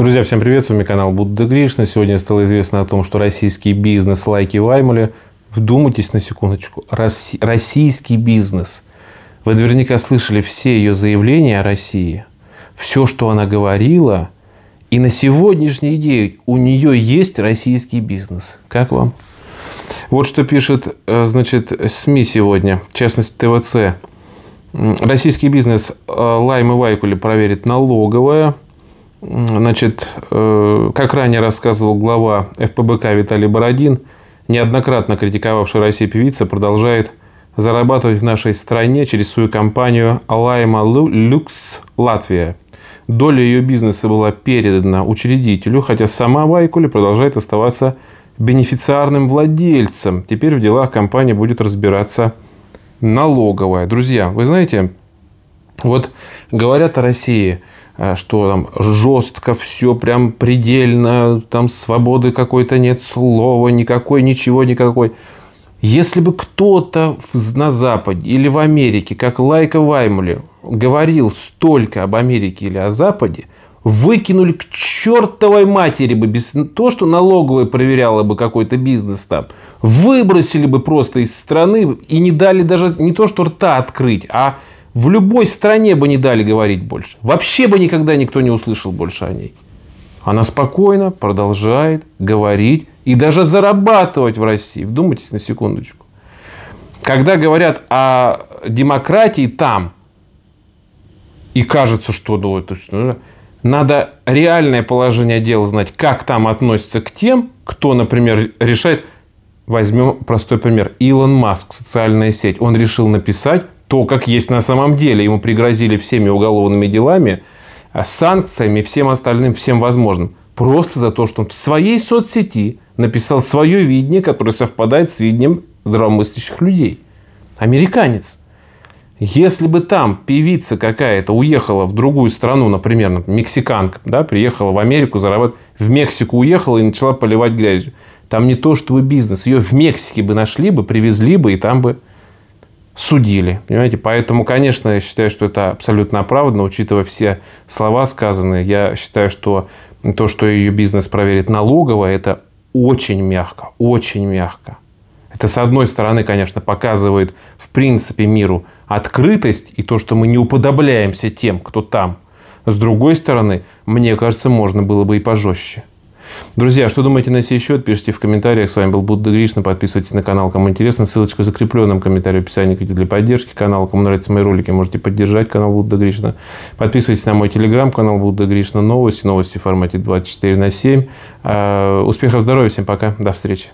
Друзья, всем привет, с вами канал Будда Гришна. Сегодня стало известно о том, что российский бизнес лайки Ваймуле, вдумайтесь на секундочку, Рос... российский бизнес. Вы наверняка слышали все ее заявления о России, все, что она говорила, и на сегодняшний день у нее есть российский бизнес. Как вам? Вот что пишет, э, значит, СМИ сегодня, в частности, ТВЦ. Российский бизнес э, Лайм и Вайкули проверит налоговая. Значит, э, как ранее рассказывал глава ФПБК Виталий Бородин, неоднократно критиковавший Россию певица продолжает зарабатывать в нашей стране через свою компанию Алайма Люкс Латвия. Доля ее бизнеса была передана учредителю, хотя сама Вайкули продолжает оставаться бенефициарным владельцем. Теперь в делах компании будет разбираться налоговая. Друзья, вы знаете, вот говорят о России – Э, что там жестко все прям предельно, там свободы какой-то нет, слова никакой, ничего никакой. Если бы кто-то на Западе или в Америке, как Лайка Ваймли, говорил столько об Америке или о Западе, выкинули к чертовой матери бы без ну, то, что налоговая проверяла бы какой-то бизнес там, выбросили бы просто из страны и не дали даже не то, что рта открыть, а в любой стране бы не дали говорить больше. Вообще бы никогда никто не услышал больше о ней. Она спокойно продолжает говорить и даже зарабатывать в России. Вдумайтесь на секундочку. Когда говорят о демократии там, и кажется, что ну, это, ну, надо реальное положение дела знать, как там относятся к тем, кто, например, решает, возьмем простой пример, Илон Маск, социальная сеть, он решил написать то, как есть на самом деле. Ему пригрозили всеми уголовными делами, а, санкциями, всем остальным, всем возможным. Просто за то, что он в своей соцсети написал свое видение, которое совпадает с видением здравомыслящих людей. Американец. Если бы там певица какая-то уехала в другую страну, например, мексиканка, да, приехала в Америку, зарабатывать, в Мексику уехала и начала поливать грязью. Там не то, чтобы бизнес. Ее в Мексике бы нашли бы, привезли бы, и там бы судили. Понимаете? Поэтому, конечно, я считаю, что это абсолютно оправданно, учитывая все слова сказанные. Я считаю, что то, что ее бизнес проверит налогово, это очень мягко, очень мягко. Это, с одной стороны, конечно, показывает, в принципе, миру открытость и то, что мы не уподобляемся тем, кто там. С другой стороны, мне кажется, можно было бы и пожестче. Друзья, что думаете на сей счет? Пишите в комментариях. С вами был Будда Гришна. Подписывайтесь на канал, кому интересно. Ссылочка в закрепленном комментарии в описании для поддержки канала. Кому нравятся мои ролики, можете поддержать канал Будда Гришна. Подписывайтесь на мой телеграм-канал Будда Гришна. Новости. Новости в формате 24 на 7. Э, успехов, здоровья. Всем пока. До встречи.